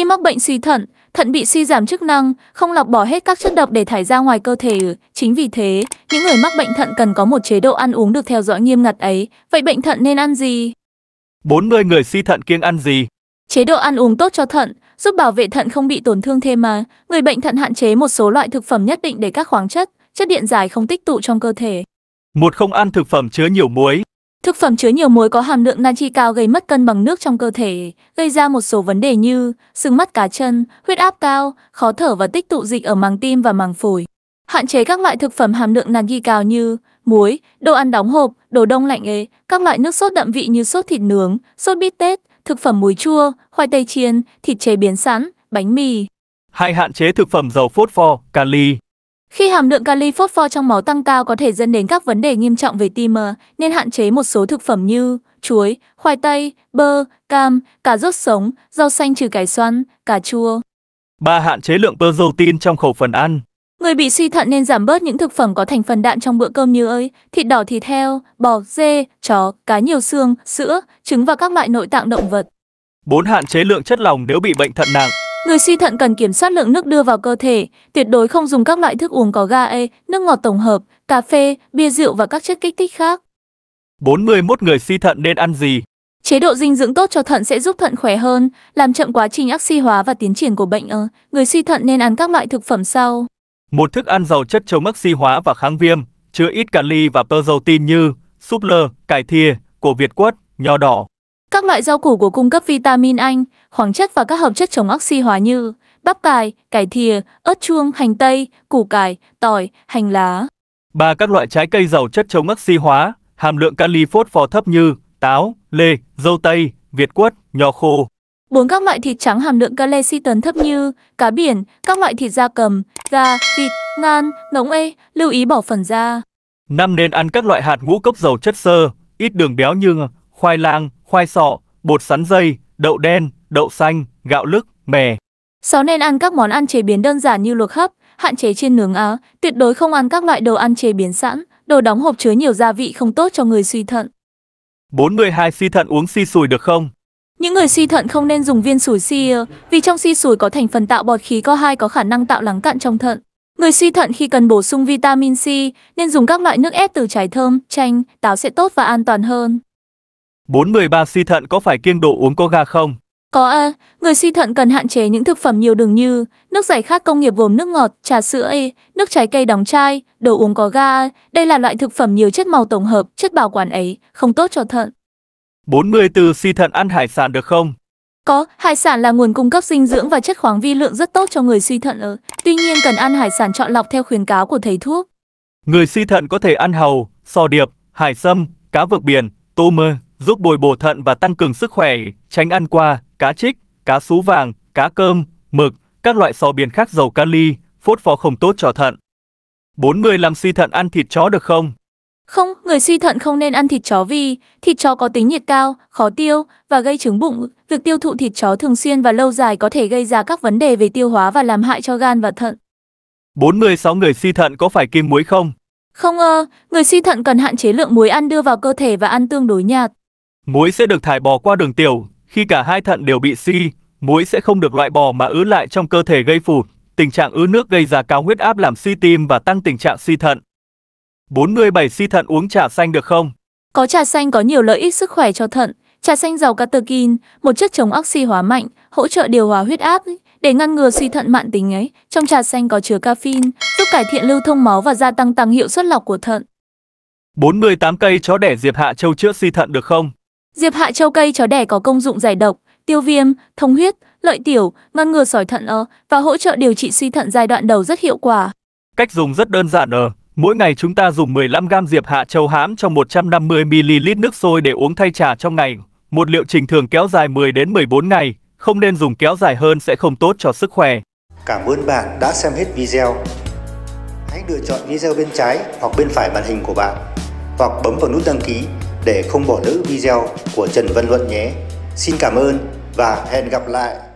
Khi mắc bệnh suy thận, thận bị suy giảm chức năng, không lọc bỏ hết các chất độc để thải ra ngoài cơ thể. Chính vì thế, những người mắc bệnh thận cần có một chế độ ăn uống được theo dõi nghiêm ngặt ấy. Vậy bệnh thận nên ăn gì? 40 người suy thận kiêng ăn gì? Chế độ ăn uống tốt cho thận, giúp bảo vệ thận không bị tổn thương thêm mà. Người bệnh thận hạn chế một số loại thực phẩm nhất định để các khoáng chất, chất điện giải không tích tụ trong cơ thể. Một không ăn thực phẩm chứa nhiều muối. Thực phẩm chứa nhiều muối có hàm lượng natri cao gây mất cân bằng nước trong cơ thể, gây ra một số vấn đề như sưng mắt cá chân, huyết áp cao, khó thở và tích tụ dịch ở màng tim và màng phổi. Hạn chế các loại thực phẩm hàm lượng natri cao như muối, đồ ăn đóng hộp, đồ đông lạnh ế, các loại nước sốt đậm vị như sốt thịt nướng, sốt bít tết, thực phẩm muối chua, khoai tây chiên, thịt chế biến sẵn, bánh mì. Hãy hạn chế thực phẩm giàu phốt pho, kali. Khi hàm lượng kali phốt pho trong máu tăng cao có thể dẫn đến các vấn đề nghiêm trọng về tim, nên hạn chế một số thực phẩm như chuối, khoai tây, bơ, cam, cà rốt sống, rau xanh trừ cải xoăn, cà chua. 3. Hạn chế lượng protein trong khẩu phần ăn. Người bị suy thận nên giảm bớt những thực phẩm có thành phần đạm trong bữa cơm như ơi, thịt đỏ thịt heo, bò, dê, chó, cá nhiều xương, sữa, trứng và các loại nội tạng động vật. 4. Hạn chế lượng chất lỏng nếu bị bệnh thận nặng. Người suy thận cần kiểm soát lượng nước đưa vào cơ thể, tuyệt đối không dùng các loại thức uống có gae, nước ngọt tổng hợp, cà phê, bia rượu và các chất kích thích khác. 41 người suy thận nên ăn gì? Chế độ dinh dưỡng tốt cho thận sẽ giúp thận khỏe hơn, làm chậm quá trình oxy hóa và tiến triển của bệnh ở. Ờ, người suy thận nên ăn các loại thực phẩm sau. Một thức ăn giàu chất chống oxy hóa và kháng viêm, chứa ít kali và protein như súp lơ, cải thìa, cổ việt quất, nho đỏ, các loại rau củ của cung cấp vitamin Anh, khoáng chất và các hợp chất chống oxy hóa như bắp cải, cải thìa, ớt chuông, hành tây, củ cải, tỏi, hành lá. Ba các loại trái cây giàu chất chống oxy hóa, hàm lượng kali phốt phò thấp như táo, lê, dâu tây, việt quất, nho khô. Bốn các loại thịt trắng hàm lượng kali tấn thấp như cá biển, các loại thịt da cầm, gà, vịt, ngan, ngỗng ê, e, lưu ý bỏ phần da. Năm nên ăn các loại hạt ngũ cốc giàu chất xơ, ít đường béo như khoai lang, khoai sọ, bột sắn dây, đậu đen, đậu xanh, gạo lức, mè. Sáu Nên ăn các món ăn chế biến đơn giản như luộc hấp, hạn chế chiên nướng á, tuyệt đối không ăn các loại đồ ăn chế biến sẵn, đồ đóng hộp chứa nhiều gia vị không tốt cho người suy thận. người 42. Suy thận uống si sùi được không? Những người suy thận không nên dùng viên sủi si vì trong si sủi có thành phần tạo bọt khí co 2 có khả năng tạo lắng cặn trong thận. Người suy thận khi cần bổ sung vitamin C nên dùng các loại nước ép từ trái thơm, chanh, táo sẽ tốt và an toàn hơn. 43 suy thận có phải kiêng độ uống có ga không? Có a, à, người suy thận cần hạn chế những thực phẩm nhiều đường như nước giải khát công nghiệp gồm nước ngọt, trà sữa, e, nước trái cây đóng chai, đồ uống có ga. Đây là loại thực phẩm nhiều chất màu tổng hợp, chất bảo quản ấy, không tốt cho thận. 44 suy thận ăn hải sản được không? Có, hải sản là nguồn cung cấp dinh dưỡng và chất khoáng vi lượng rất tốt cho người suy thận ở. Tuy nhiên cần ăn hải sản chọn lọc theo khuyến cáo của thầy thuốc. Người suy thận có thể ăn hầu, sò điệp, hải sâm, cá vực biển, tôm mơ giúp bồi bổ thận và tăng cường sức khỏe, tránh ăn qua, cá trích, cá sú vàng, cá cơm, mực, các loại sò biển khác giàu kali, phốt phò không tốt cho thận. 4. Người làm suy thận ăn thịt chó được không? Không, người suy thận không nên ăn thịt chó vì thịt chó có tính nhiệt cao, khó tiêu và gây chứng bụng. Việc tiêu thụ thịt chó thường xuyên và lâu dài có thể gây ra các vấn đề về tiêu hóa và làm hại cho gan và thận. 46 người suy thận có phải kim muối không? Không ơ, người suy thận cần hạn chế lượng muối ăn đưa vào cơ thể và ăn tương đối nhạt. Muối sẽ được thải bỏ qua đường tiểu, khi cả hai thận đều bị suy, muối sẽ không được loại bỏ mà ứ lại trong cơ thể gây phù, tình trạng ứ nước gây ra cao huyết áp làm suy tim và tăng tình trạng suy thận. 47 suy thận uống trà xanh được không? Có trà xanh có nhiều lợi ích sức khỏe cho thận. Trà xanh giàu catechin, một chất chống oxy hóa mạnh, hỗ trợ điều hòa huyết áp để ngăn ngừa suy thận mạn tính ấy. Trong trà xanh có chứa caffeine, giúp cải thiện lưu thông máu và gia tăng tăng hiệu suất lọc của thận. 48 cây chó đẻ diệp hạ châu chữa suy thận được không? Diệp hạ châu cây chó đẻ có công dụng giải độc, tiêu viêm, thông huyết, lợi tiểu, ngăn ngừa sỏi thận ơ ờ, và hỗ trợ điều trị suy thận giai đoạn đầu rất hiệu quả. Cách dùng rất đơn giản ờ. Mỗi ngày chúng ta dùng 15 gam diệp hạ châu hãm trong 150 ml nước sôi để uống thay trà trong ngày. Một liệu trình thường kéo dài 10 đến 14 ngày, không nên dùng kéo dài hơn sẽ không tốt cho sức khỏe. Cảm ơn bạn đã xem hết video. Hãy lựa chọn video bên trái hoặc bên phải màn hình của bạn hoặc bấm vào nút đăng ký để không bỏ lỡ video của Trần Văn Luận nhé. Xin cảm ơn và hẹn gặp lại.